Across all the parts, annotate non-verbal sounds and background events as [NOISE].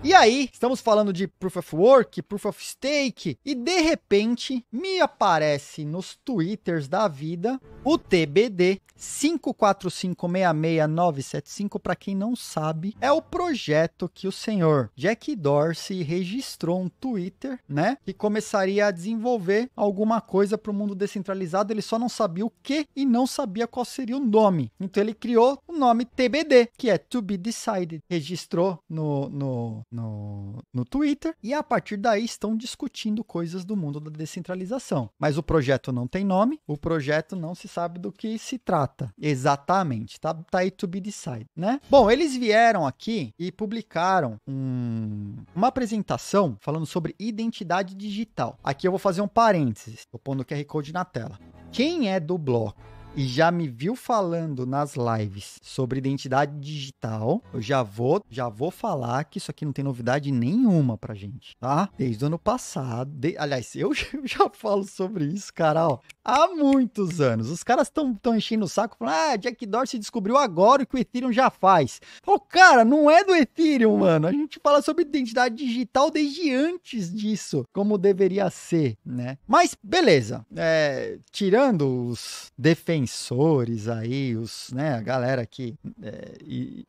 E aí, estamos falando de Proof of Work, Proof of Stake, e de repente me aparece nos Twitters da vida o TBD 54566975, para quem não sabe, é o projeto que o senhor Jack Dorsey registrou um Twitter, né? Que começaria a desenvolver alguma coisa para o mundo descentralizado. Ele só não sabia o que e não sabia qual seria o nome. Então ele criou o nome TBD, que é To Be Decided. Registrou no, no, no, no Twitter e a partir daí estão discutindo coisas do mundo da descentralização. Mas o projeto não tem nome, o projeto não se sabe sabe do que se trata. Exatamente, tá, tá aí to be decided, né? Bom, eles vieram aqui e publicaram um, uma apresentação falando sobre identidade digital. Aqui eu vou fazer um parênteses, tô pondo o QR Code na tela. Quem é do bloco e já me viu falando nas lives sobre identidade digital, eu já vou, já vou falar que isso aqui não tem novidade nenhuma pra gente, tá? Desde o ano passado, de... aliás, eu [LAUGHS] já falo sobre isso, cara, ó, há muitos anos. Os caras estão enchendo o saco, falando, ah, Jack Dorsey descobriu agora o que o Ethereum já faz. Ô, cara, não é do Ethereum, mano. A gente fala sobre identidade digital desde antes disso, como deveria ser, né? Mas, beleza, é, tirando os defensores defensores aí, os, né, a galera que, é,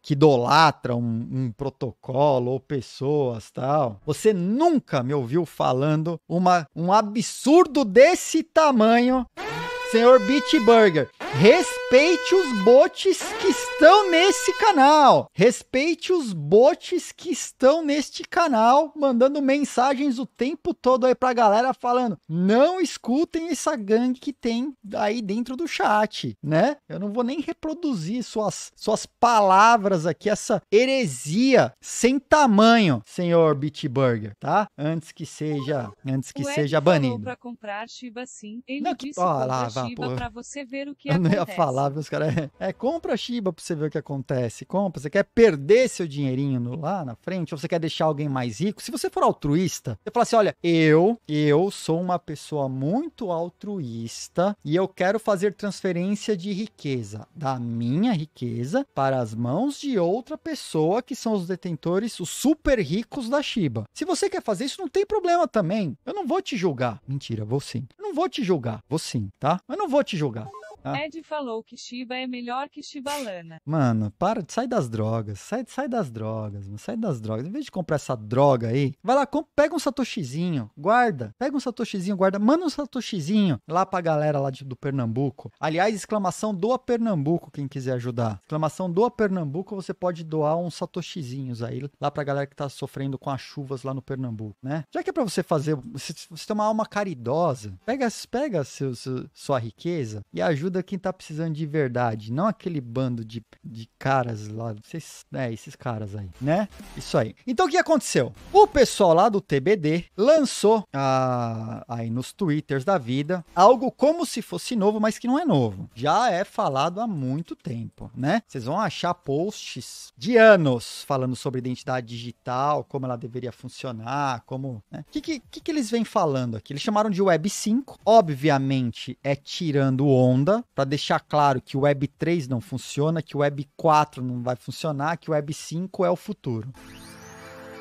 que idolatra um, um, protocolo ou pessoas tal, você nunca me ouviu falando uma, um absurdo desse tamanho, senhor Beat Burger. Respeite os bots que estão nesse canal. Respeite os bots que estão neste canal, mandando mensagens o tempo todo aí pra galera falando: "Não escutem essa gangue que tem aí dentro do chat", né? Eu não vou nem reproduzir suas suas palavras aqui essa heresia sem tamanho, senhor Bitburger, tá? Antes que seja, antes que o seja banido. Para comprar Shiba sim, ele não, que, disse ó, lá, Shiba você ver o que eu acontece. não ia falar lá, Os caras. É, [LAUGHS] é, compra Shiba pra você ver o que acontece. Compra. Você quer perder seu dinheirinho no, lá na frente? Ou você quer deixar alguém mais rico? Se você for altruísta, você fala assim: olha, eu, eu sou uma pessoa muito altruísta e eu quero fazer transferência de riqueza, da minha riqueza, para as mãos de outra pessoa, que são os detentores, os super ricos da Shiba. Se você quer fazer isso, não tem problema também. Eu não vou te julgar. Mentira, vou sim. Eu não vou te julgar. Vou sim, tá? Eu não vou te julgar. Ah. Ed falou que Shiba é melhor que Shibalana. Mano, para de sair das drogas. Sai, sai das drogas, mano. Sai das drogas. Em vez de comprar essa droga aí, vai lá, compra, pega um satoshizinho, guarda. Pega um satoshizinho, guarda. Manda um satoshizinho lá pra galera lá de, do Pernambuco. Aliás, exclamação doa Pernambuco, quem quiser ajudar. Exclamação doa Pernambuco, você pode doar uns satoshizinhos aí lá pra galera que tá sofrendo com as chuvas lá no Pernambuco, né? Já que é pra você fazer, você, você tem uma alma caridosa, pega, pega seu, seu sua riqueza e ajuda ajuda quem tá precisando de verdade, não aquele bando de, de caras lá, é, esses caras aí, né? Isso aí. Então o que aconteceu? O pessoal lá do TBD lançou a, ah, aí nos twitters da vida algo como se fosse novo, mas que não é novo. Já é falado há muito tempo, né? Vocês vão achar posts de anos falando sobre identidade digital, como ela deveria funcionar, como. Né? O né? que, que, que, que eles vêm falando aqui? Eles chamaram de Web 5, obviamente é tirando onda, para deixar claro que o Web 3 não funciona, que o Web 4 não vai funcionar, que o Web 5 é o futuro.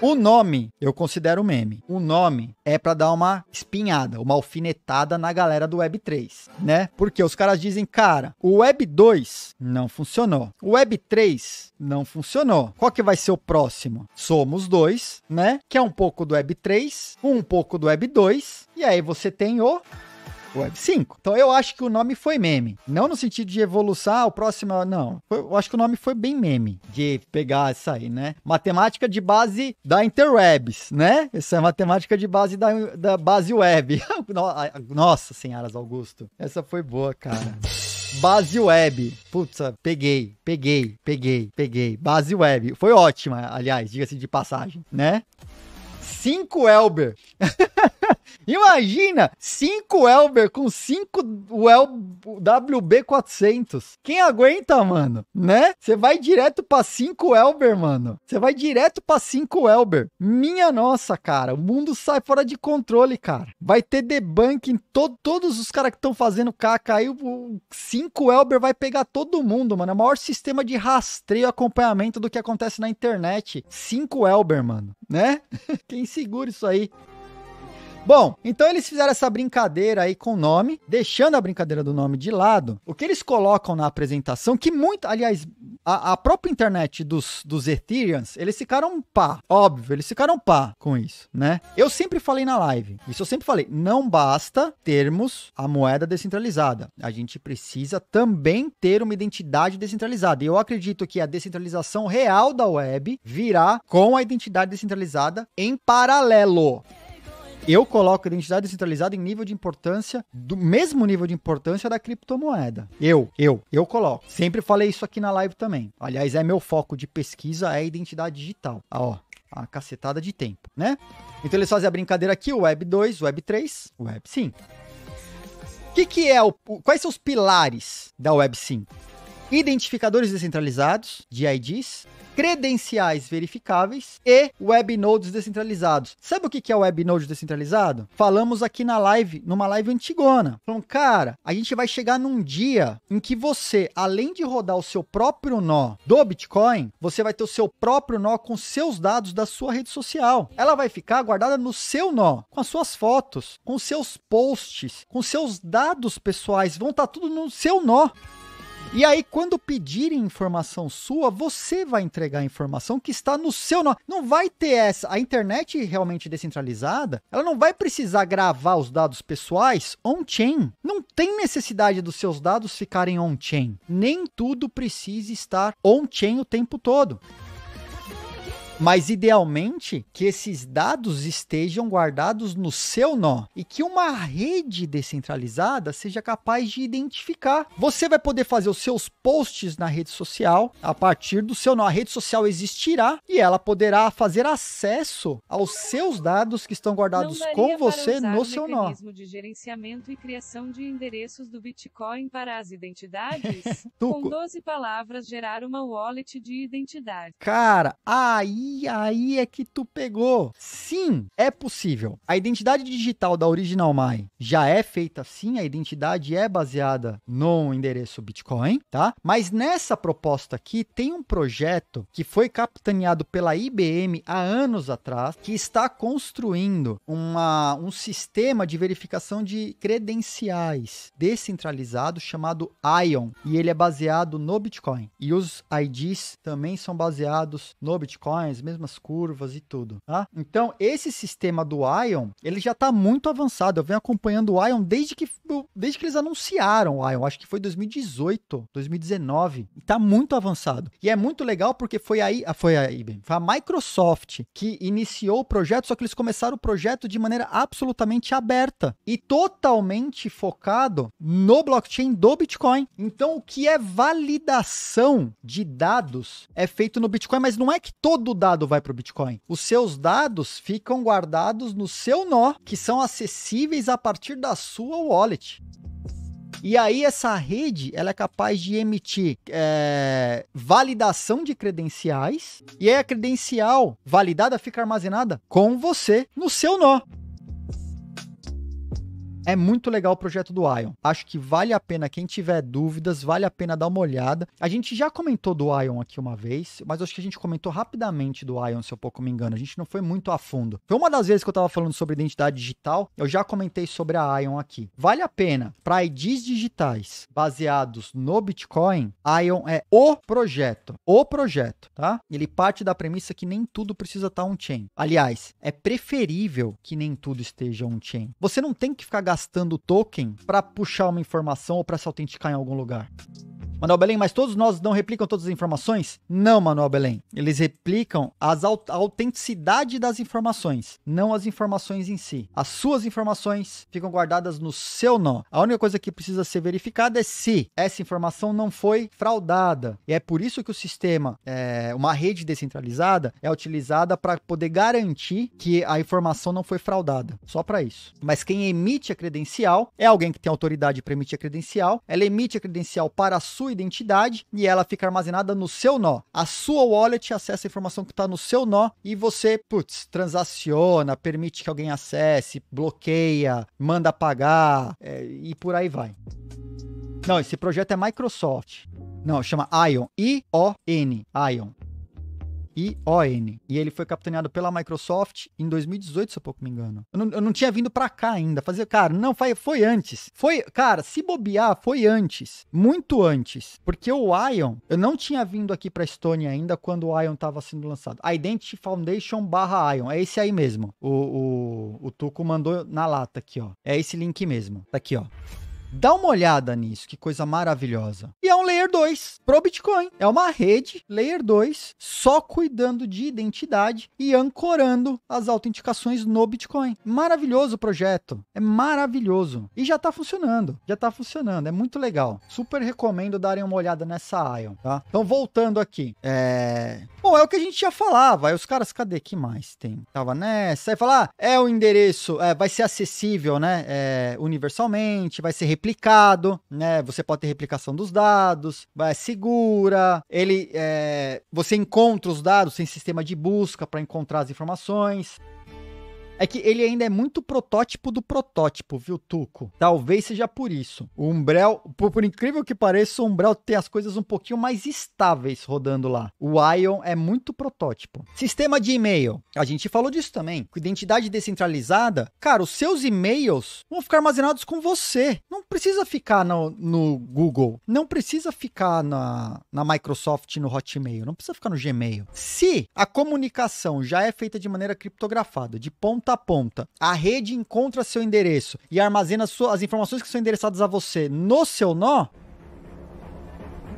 O nome eu considero meme. O nome é para dar uma espinhada, uma alfinetada na galera do Web 3, né? Porque os caras dizem, cara, o Web 2 não funcionou. O Web 3 não funcionou. Qual que vai ser o próximo? Somos dois, né? Que é um pouco do Web 3, um pouco do Web 2, e aí você tem o Web 5. Então eu acho que o nome foi meme. Não no sentido de evolução, o próximo. Não. Eu acho que o nome foi bem meme. De pegar essa aí, né? Matemática de base da Interwebs, né? Essa é matemática de base da, da base web. [LAUGHS] Nossa, senhoras Augusto. Essa foi boa, cara. Base Web. Putz, peguei, peguei, peguei, peguei. Base Web. Foi ótima, aliás, diga-se de passagem, né? 5 Elber. [LAUGHS] Imagina 5 Elber com 5 WB400. Quem aguenta, mano? Né? Você vai direto para 5 Elber, mano. Você vai direto para 5 Elber. Minha nossa, cara. O mundo sai fora de controle, cara. Vai ter debunk em to todos os caras que estão fazendo caca. Aí o 5 Elber vai pegar todo mundo, mano. É o maior sistema de rastreio e acompanhamento do que acontece na internet. 5 Elber, mano. Né? [LAUGHS] Quem segura isso aí? Bom, então eles fizeram essa brincadeira aí com o nome, deixando a brincadeira do nome de lado. O que eles colocam na apresentação, que muito, aliás, a, a própria internet dos, dos Ethereans, eles ficaram pá. Óbvio, eles ficaram pá com isso, né? Eu sempre falei na live, isso eu sempre falei, não basta termos a moeda descentralizada. A gente precisa também ter uma identidade descentralizada. E eu acredito que a descentralização real da web virá com a identidade descentralizada em paralelo. Eu coloco identidade descentralizada em nível de importância, do mesmo nível de importância da criptomoeda. Eu, eu, eu coloco. Sempre falei isso aqui na live também. Aliás, é meu foco de pesquisa, é identidade digital. Ah, ó, a cacetada de tempo, né? Então eles fazem a brincadeira aqui, Web 2, Web 3, Web 5. O que, que é o, quais são os pilares da Web 5? identificadores descentralizados, DIDs, credenciais verificáveis e web nodes descentralizados. Sabe o que é web node descentralizado? Falamos aqui na live, numa live antigona. Falamos, cara, a gente vai chegar num dia em que você, além de rodar o seu próprio nó do Bitcoin, você vai ter o seu próprio nó com seus dados da sua rede social. Ela vai ficar guardada no seu nó, com as suas fotos, com seus posts, com seus dados pessoais, vão estar tá tudo no seu nó. E aí, quando pedirem informação sua, você vai entregar a informação que está no seu nome. Não vai ter essa. A internet realmente descentralizada, ela não vai precisar gravar os dados pessoais on-chain. Não tem necessidade dos seus dados ficarem on-chain. Nem tudo precisa estar on-chain o tempo todo. Mas idealmente que esses dados estejam guardados no seu nó e que uma rede descentralizada seja capaz de identificar. Você vai poder fazer os seus posts na rede social a partir do seu nó. A rede social existirá e ela poderá fazer acesso aos seus dados que estão guardados com você no seu nó. mecanismo de gerenciamento e criação de endereços do Bitcoin para as identidades? [LAUGHS] com 12 palavras gerar uma wallet de identidade. Cara, aí e aí é que tu pegou. Sim, é possível. A identidade digital da Original My já é feita assim, a identidade é baseada no endereço Bitcoin, tá? Mas nessa proposta aqui tem um projeto que foi capitaneado pela IBM há anos atrás, que está construindo uma, um sistema de verificação de credenciais descentralizado chamado ION, e ele é baseado no Bitcoin. E os IDs também são baseados no Bitcoin, as mesmas curvas e tudo, tá? Então, esse sistema do Ion, ele já está muito avançado. Eu venho acompanhando o Ion desde que, desde que eles anunciaram o Ion, acho que foi 2018, 2019. Está muito avançado. E é muito legal porque foi aí, ah, foi a foi a Microsoft que iniciou o projeto, só que eles começaram o projeto de maneira absolutamente aberta e totalmente focado no blockchain do Bitcoin. Então, o que é validação de dados é feito no Bitcoin, mas não é que todo dado dado vai para o Bitcoin. Os seus dados ficam guardados no seu nó, que são acessíveis a partir da sua wallet. E aí essa rede ela é capaz de emitir é, validação de credenciais e aí é a credencial validada fica armazenada com você no seu nó. É muito legal o projeto do Ion. Acho que vale a pena, quem tiver dúvidas, vale a pena dar uma olhada. A gente já comentou do Ion aqui uma vez, mas acho que a gente comentou rapidamente do Ion, se eu pouco me engano. A gente não foi muito a fundo. Foi uma das vezes que eu estava falando sobre identidade digital, eu já comentei sobre a Ion aqui. Vale a pena, para IDs digitais baseados no Bitcoin, Ion é o projeto. O projeto, tá? Ele parte da premissa que nem tudo precisa estar tá on-chain. Aliás, é preferível que nem tudo esteja on-chain. Você não tem que ficar gastando gastando token para puxar uma informação ou para se autenticar em algum lugar. Manuel Belém, mas todos nós não replicam todas as informações? Não, Manuel Belém. Eles replicam as, a autenticidade das informações, não as informações em si. As suas informações ficam guardadas no seu nó. A única coisa que precisa ser verificada é se essa informação não foi fraudada. E é por isso que o sistema, é, uma rede descentralizada, é utilizada para poder garantir que a informação não foi fraudada. Só para isso. Mas quem emite a credencial é alguém que tem autoridade para emitir a credencial. Ela emite a credencial para a sua sua identidade e ela fica armazenada no seu nó. A sua wallet acessa a informação que está no seu nó e você, putz, transaciona, permite que alguém acesse, bloqueia, manda pagar é, e por aí vai. Não, esse projeto é Microsoft. Não, chama Ion. I-O-N. Ion. I-O-N. E ele foi capitaneado pela Microsoft em 2018, se eu pouco me engano. Eu não, eu não tinha vindo para cá ainda. Fazer, cara, não, foi, foi antes. Foi, cara, se bobear, foi antes. Muito antes. Porque o Ion, eu não tinha vindo aqui pra Estônia ainda quando o Ion tava sendo lançado. Identity Foundation barra Ion. É esse aí mesmo. O, o, o Tuco mandou na lata aqui, ó. É esse link mesmo. Tá aqui, ó. Dá uma olhada nisso, que coisa maravilhosa. E é um Layer 2 pro Bitcoin. É uma rede Layer 2 só cuidando de identidade e ancorando as autenticações no Bitcoin. Maravilhoso o projeto. É maravilhoso. E já tá funcionando. Já tá funcionando. É muito legal. Super recomendo darem uma olhada nessa Ion, tá? Então, voltando aqui. É... Bom, é o que a gente já falava. Aí os caras, cadê? que mais tem? Tava nessa. Aí falar, ah, é o endereço, é, vai ser acessível, né? É, universalmente, vai ser replicado, né? Você pode ter replicação dos dados, é segura, ele é, você encontra os dados sem sistema de busca para encontrar as informações. É que ele ainda é muito protótipo do protótipo, viu, Tuco? Talvez seja por isso. O Umbrel, por, por incrível que pareça, o Umbrel tem as coisas um pouquinho mais estáveis rodando lá. O Ion é muito protótipo. Sistema de e-mail. A gente falou disso também. Com identidade descentralizada, cara, os seus e-mails vão ficar armazenados com você. Não precisa ficar no, no Google. Não precisa ficar na, na Microsoft, no Hotmail. Não precisa ficar no Gmail. Se a comunicação já é feita de maneira criptografada, de ponta ponta a ponta, a rede encontra seu endereço e armazena as informações que são endereçadas a você no seu nó,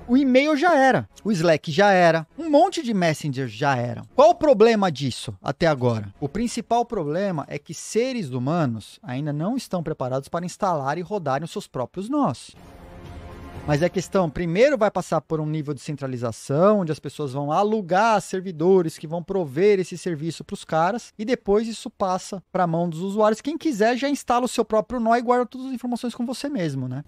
o e-mail já era, o Slack já era, um monte de messengers já eram. Qual o problema disso até agora? O principal problema é que seres humanos ainda não estão preparados para instalar e rodarem os seus próprios nós. Mas é questão, primeiro vai passar por um nível de centralização, onde as pessoas vão alugar servidores que vão prover esse serviço para os caras, e depois isso passa para a mão dos usuários. Quem quiser já instala o seu próprio nó e guarda todas as informações com você mesmo, né?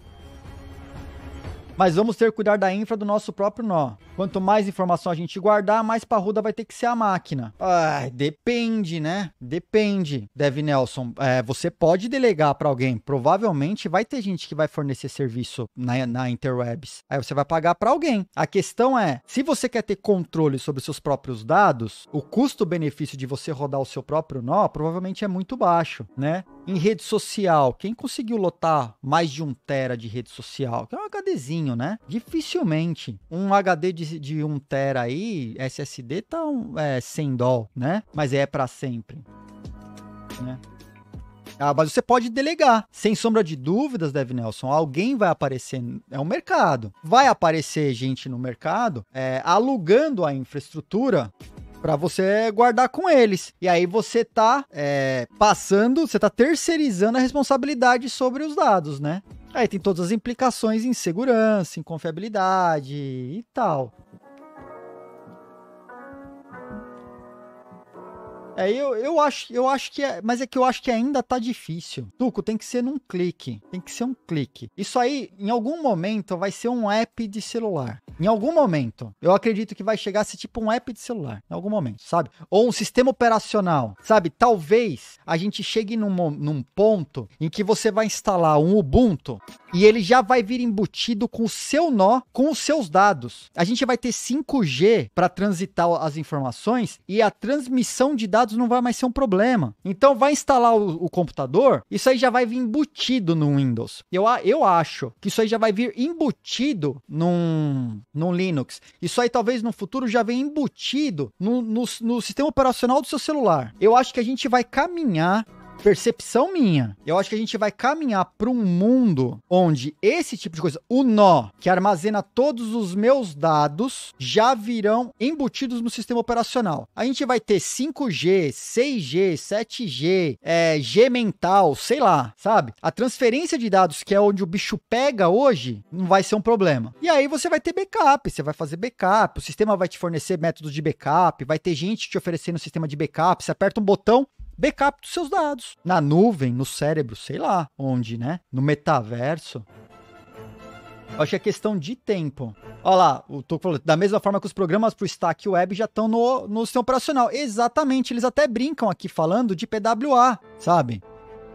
Mas vamos ter que cuidar da infra do nosso próprio nó. Quanto mais informação a gente guardar, mais parruda vai ter que ser a máquina. Ah, depende, né? Depende, Dev Nelson. É, você pode delegar para alguém. Provavelmente vai ter gente que vai fornecer serviço na, na interwebs. Aí você vai pagar para alguém. A questão é, se você quer ter controle sobre seus próprios dados, o custo-benefício de você rodar o seu próprio nó provavelmente é muito baixo, né? Em rede social, quem conseguiu lotar mais de um tera de rede social? Que é um HDzinho, né? Dificilmente um HD de de, de tera aí, SSD tá um, é, sem dó, né? Mas é para sempre, né? Ah, mas você pode delegar. Sem sombra de dúvidas, Dev Nelson, alguém vai aparecer. É um mercado. Vai aparecer gente no mercado é, alugando a infraestrutura para você guardar com eles. E aí você tá é, passando, você tá terceirizando a responsabilidade sobre os dados, né? Aí tem todas as implicações em segurança, em confiabilidade e tal. É, eu, eu, acho, eu acho que é, mas é que eu acho que ainda tá difícil. Tuco, tem que ser num clique, tem que ser um clique. Isso aí, em algum momento, vai ser um app de celular. Em algum momento, eu acredito que vai chegar a ser tipo um app de celular, em algum momento, sabe? Ou um sistema operacional, sabe? Talvez a gente chegue num, num ponto em que você vai instalar um Ubuntu e ele já vai vir embutido com o seu nó, com os seus dados. A gente vai ter 5G para transitar as informações e a transmissão de dados não vai mais ser um problema. Então, vai instalar o, o computador, isso aí já vai vir embutido no Windows. Eu, eu acho que isso aí já vai vir embutido num no Linux. Isso aí talvez no futuro já venha embutido no, no, no sistema operacional do seu celular. Eu acho que a gente vai caminhar percepção minha, eu acho que a gente vai caminhar para um mundo onde esse tipo de coisa, o nó, que armazena todos os meus dados, já virão embutidos no sistema operacional. A gente vai ter 5G, 6G, 7G, é, G mental, sei lá, sabe? A transferência de dados, que é onde o bicho pega hoje, não vai ser um problema. E aí você vai ter backup, você vai fazer backup, o sistema vai te fornecer métodos de backup, vai ter gente te oferecendo sistema de backup, você aperta um botão, backup dos seus dados. Na nuvem, no cérebro, sei lá onde, né? No metaverso. Eu acho que é questão de tempo. Olha lá, o tô falou, da mesma forma que os programas para o Stack Web já estão no, no sistema operacional. Exatamente, eles até brincam aqui falando de PWA, sabe?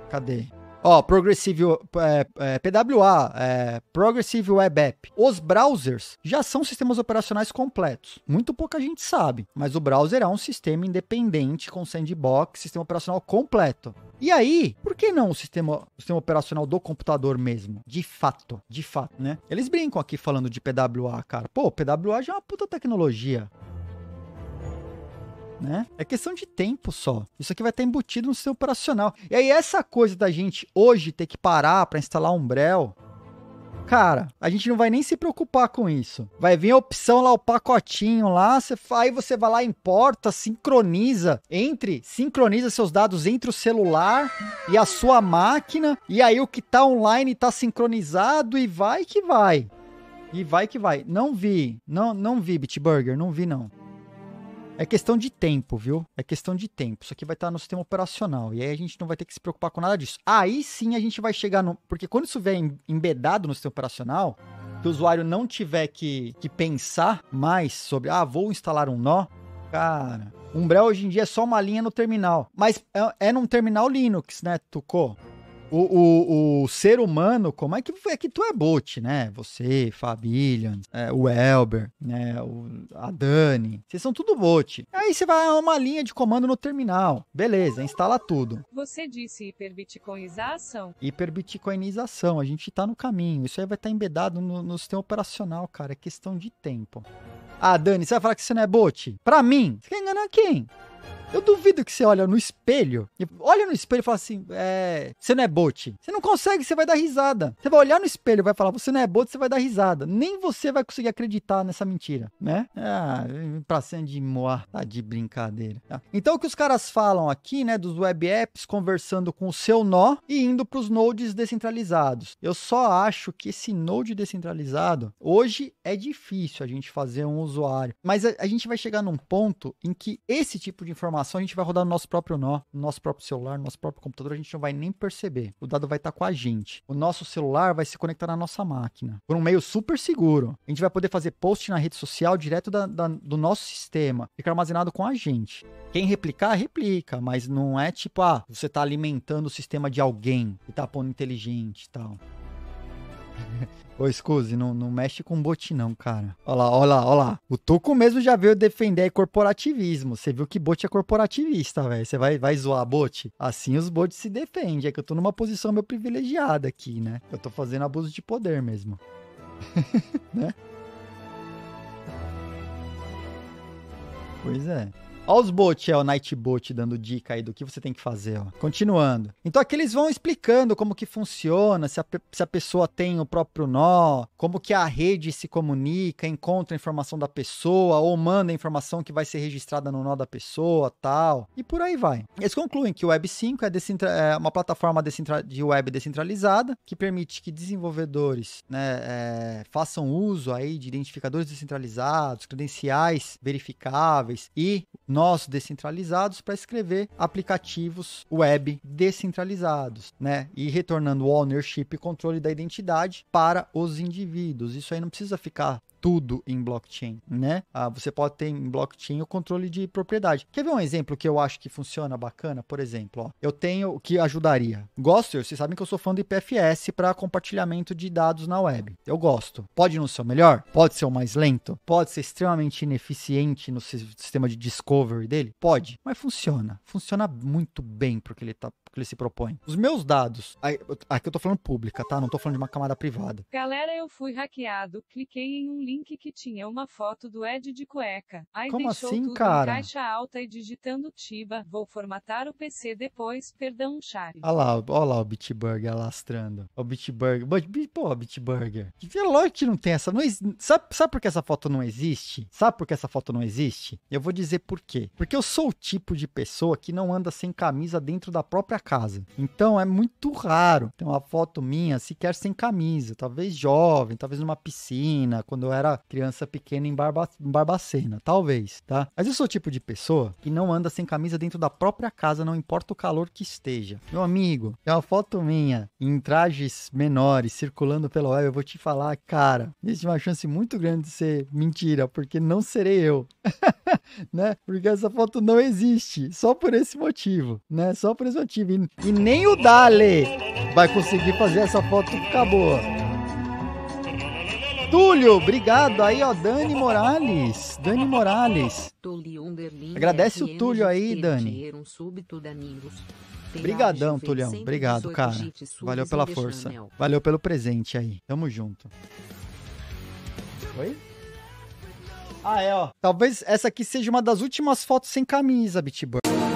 Cadê? Ó, Progressive é, é, PWA, é, Progressive Web App. Os browsers já são sistemas operacionais completos. Muito pouca gente sabe, mas o browser é um sistema independente com sandbox, sistema operacional completo. E aí, por que não o sistema, o sistema operacional do computador mesmo? De fato, de fato, né? Eles brincam aqui falando de PWA, cara. Pô, PWA já é uma puta tecnologia né? É questão de tempo só. Isso aqui vai estar embutido no seu operacional. E aí essa coisa da gente hoje ter que parar para instalar Umbrel, cara, a gente não vai nem se preocupar com isso. Vai vir a opção lá, o pacotinho lá, você, aí você vai lá, importa, sincroniza, entre, sincroniza seus dados entre o celular e a sua máquina, e aí o que tá online tá sincronizado e vai que vai. E vai que vai. Não vi, não, não vi Bitburger, não vi não. É questão de tempo, viu? É questão de tempo. Isso aqui vai estar no sistema operacional. E aí a gente não vai ter que se preocupar com nada disso. Aí sim a gente vai chegar no. Porque quando isso vier embedado no sistema operacional, que o usuário não tiver que, que pensar mais sobre, ah, vou instalar um nó. Cara, Umbrel hoje em dia é só uma linha no terminal. Mas é, é num terminal Linux, né, Tuco? O, o, o, ser humano, como é que é que tu é bot, né? Você, Fabillion, é, o Elber, né? O, a Dani, vocês são tudo bot. Aí você vai a uma linha de comando no terminal, beleza? Instala tudo. Você disse hiperbitcoinização? Hiperbitcoinização, a gente tá no caminho. Isso aí vai estar tá embedado no, no sistema operacional, cara. É questão de tempo. Ah, Dani, você vai falar que você não é bot? Pra mim, você quer enganar quem? Eu duvido que você olha no espelho, olha no espelho e fala assim, é, você não é bote. Você não consegue, você vai dar risada. Você vai olhar no espelho, e vai falar, você não é bote, você vai dar risada. Nem você vai conseguir acreditar nessa mentira, né? Ah, pra cena de moar, tá de brincadeira. Tá? Então o que os caras falam aqui, né, dos web apps conversando com o seu nó e indo pros nodes descentralizados. Eu só acho que esse node descentralizado, hoje é difícil a gente fazer um usuário, mas a, a gente vai chegar num ponto em que esse tipo de informação informação, a gente vai rodar no nosso próprio nó, no nosso próprio celular, no nosso próprio computador, a gente não vai nem perceber. O dado vai estar tá com a gente. O nosso celular vai se conectar na nossa máquina. Por um meio super seguro. A gente vai poder fazer post na rede social direto da, da, do nosso sistema. Fica armazenado com a gente. Quem replicar, replica, mas não é tipo, ah, você está alimentando o sistema de alguém e está pondo inteligente e tal. [LAUGHS] Ô, Scuse, não, não mexe com bote não, cara. Olha lá, olha lá, olha lá. O Tuco mesmo já veio defender corporativismo. Você viu que bote é corporativista, velho. Você vai, vai zoar bote? Assim os botes se defendem. É que eu tô numa posição meio privilegiada aqui, né? Eu tô fazendo abuso de poder mesmo. [LAUGHS] né? Pois é. Olha os bots, é, o Nightbot dando dica aí do que você tem que fazer, ó. Continuando. Então aqui eles vão explicando como que funciona, se a, se a pessoa tem o próprio nó, como que a rede se comunica, encontra a informação da pessoa ou manda a informação que vai ser registrada no nó da pessoa, tal. E por aí vai. Eles concluem que o Web5 é, é, uma plataforma de web descentralizada que permite que desenvolvedores né, é, façam uso aí de identificadores descentralizados, credenciais verificáveis e nós descentralizados para escrever aplicativos web descentralizados, né? E retornando o ownership e controle da identidade para os indivíduos. Isso aí não precisa ficar tudo em blockchain, né? Ah, você pode ter em blockchain o controle de propriedade. Quer ver um exemplo que eu acho que funciona bacana? Por exemplo, ó, eu tenho o que ajudaria. Gosto, vocês sabem que eu sou fã do IPFS para compartilhamento de dados na web. Eu gosto. Pode não ser o melhor? Pode ser o mais lento? Pode ser extremamente ineficiente no sistema de discovery dele? Pode, mas funciona. Funciona muito bem porque ele tá que ele se propõe. Os meus dados, aqui eu tô falando pública, tá? Não tô falando de uma camada privada. Galera, eu fui hackeado, cliquei em um link que tinha uma foto do Ed de cueca. Aí Como deixou assim, tudo cara? em caixa alta e digitando Tiba. Vou formatar o PC depois, perdão, Chari. Olha lá, olha lá o Bitburger alastrando. O Bitburger, pô, Bitburger. É lógico que não tem essa, não, sabe, sabe por que essa foto não existe? Sabe por que essa foto não existe? Eu vou dizer por quê. Porque eu sou o tipo de pessoa que não anda sem camisa dentro da própria casa. Então é muito raro ter uma foto minha sequer sem camisa, talvez jovem, talvez numa piscina, quando eu era criança pequena em, Barba em Barbacena, talvez, tá? Mas eu sou o tipo de pessoa que não anda sem camisa dentro da própria casa, não importa o calor que esteja. Meu amigo, é uma foto minha em trajes menores circulando pelo web, eu vou te falar, cara, existe uma chance muito grande de ser mentira, porque não serei eu. [LAUGHS] né? Porque essa foto não existe, só por esse motivo, né? Só por esse motivo. E, e nem o Dale vai conseguir fazer essa foto ficar boa. Túlio, obrigado aí, ó, Dani Morales, Dani Morales. Agradece o Túlio aí, Dani. Obrigadão, Túlio. Obrigado, cara. Valeu pela força. Valeu pelo presente aí. Tamo junto. Oi? Ah, é, ó. Talvez essa aqui seja uma das últimas fotos sem camisa, Bitburn.